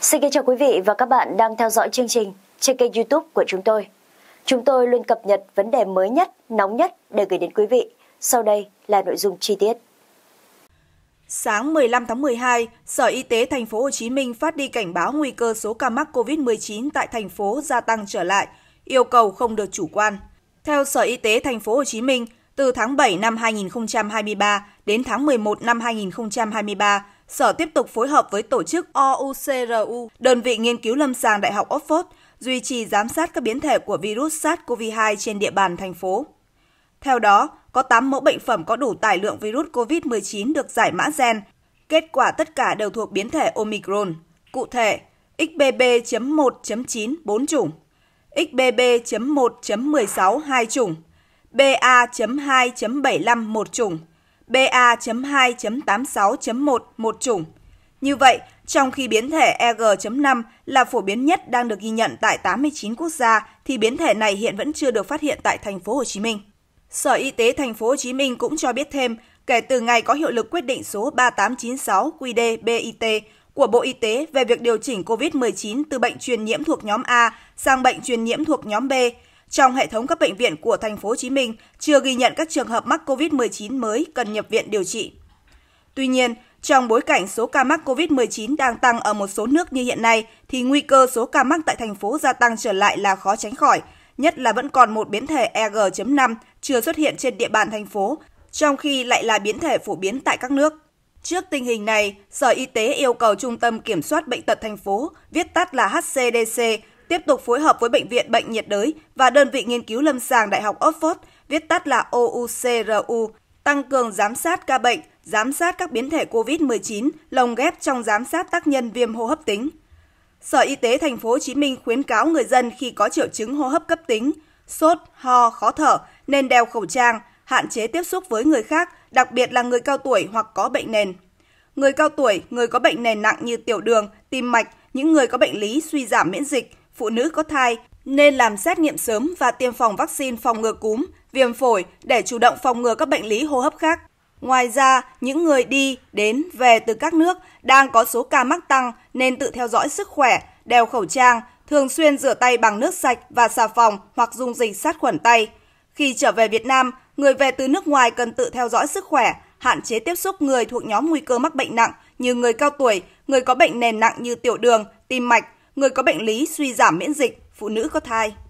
Xin kính chào quý vị và các bạn đang theo dõi chương trình trên kênh youtube của chúng tôi. Chúng tôi luôn cập nhật vấn đề mới nhất, nóng nhất để gửi đến quý vị. Sau đây là nội dung chi tiết. Sáng 15 tháng 12, Sở Y tế thành phố Hồ Chí Minh phát đi cảnh báo nguy cơ số ca mắc COVID-19 tại thành phố gia tăng trở lại, yêu cầu không được chủ quan. Theo Sở Y tế thành phố Hồ Chí Minh, từ tháng 7 năm 2023, Đến tháng 11 năm 2023, Sở tiếp tục phối hợp với tổ chức OUCRU, đơn vị nghiên cứu lâm sàng Đại học Oxford, duy trì giám sát các biến thể của virus SARS-CoV-2 trên địa bàn thành phố. Theo đó, có 8 mẫu bệnh phẩm có đủ tải lượng virus COVID-19 được giải mã gen. Kết quả tất cả đều thuộc biến thể Omicron. Cụ thể, XBB.1.9 4 chủng, XBB.1.16 2 chủng, BA.2.75 1 chủng, BA.2.86.1 một chủng. Như vậy, trong khi biến thể EG.5 là phổ biến nhất đang được ghi nhận tại 89 quốc gia thì biến thể này hiện vẫn chưa được phát hiện tại thành phố Hồ Chí Minh. Sở Y tế thành phố Hồ Chí Minh cũng cho biết thêm, kể từ ngày có hiệu lực quyết định số 3896 QĐ-BIT của Bộ Y tế về việc điều chỉnh COVID-19 từ bệnh truyền nhiễm thuộc nhóm A sang bệnh truyền nhiễm thuộc nhóm B, trong hệ thống các bệnh viện của thành phố Hồ Chí Minh chưa ghi nhận các trường hợp mắc COVID-19 mới cần nhập viện điều trị. Tuy nhiên, trong bối cảnh số ca mắc COVID-19 đang tăng ở một số nước như hiện nay thì nguy cơ số ca mắc tại thành phố gia tăng trở lại là khó tránh khỏi, nhất là vẫn còn một biến thể EG.5 chưa xuất hiện trên địa bàn thành phố, trong khi lại là biến thể phổ biến tại các nước. Trước tình hình này, Sở Y tế yêu cầu Trung tâm Kiểm soát Bệnh tật thành phố, viết tắt là HCDC, tiếp tục phối hợp với Bệnh viện Bệnh nhiệt đới và đơn vị nghiên cứu lâm sàng Đại học Oxford, viết tắt là OUCRU, tăng cường giám sát ca bệnh, giám sát các biến thể COVID-19, lồng ghép trong giám sát tác nhân viêm hô hấp tính. Sở Y tế thành phố Hồ Chí Minh khuyến cáo người dân khi có triệu chứng hô hấp cấp tính, sốt, ho, khó thở nên đeo khẩu trang, hạn chế tiếp xúc với người khác, đặc biệt là người cao tuổi hoặc có bệnh nền. Người cao tuổi, người có bệnh nền nặng như tiểu đường, tim mạch, những người có bệnh lý suy giảm miễn dịch, phụ nữ có thai nên làm xét nghiệm sớm và tiêm phòng vaccine phòng ngừa cúm, viêm phổi để chủ động phòng ngừa các bệnh lý hô hấp khác. Ngoài ra, những người đi, đến, về từ các nước đang có số ca mắc tăng nên tự theo dõi sức khỏe, đeo khẩu trang, thường xuyên rửa tay bằng nước sạch và xà phòng hoặc dung dịch sát khuẩn tay. Khi trở về Việt Nam, người về từ nước ngoài cần tự theo dõi sức khỏe, hạn chế tiếp xúc người thuộc nhóm nguy cơ mắc bệnh nặng như người cao tuổi, người có bệnh nền nặng như tiểu đường, tim mạch, người có bệnh lý suy giảm miễn dịch, phụ nữ có thai.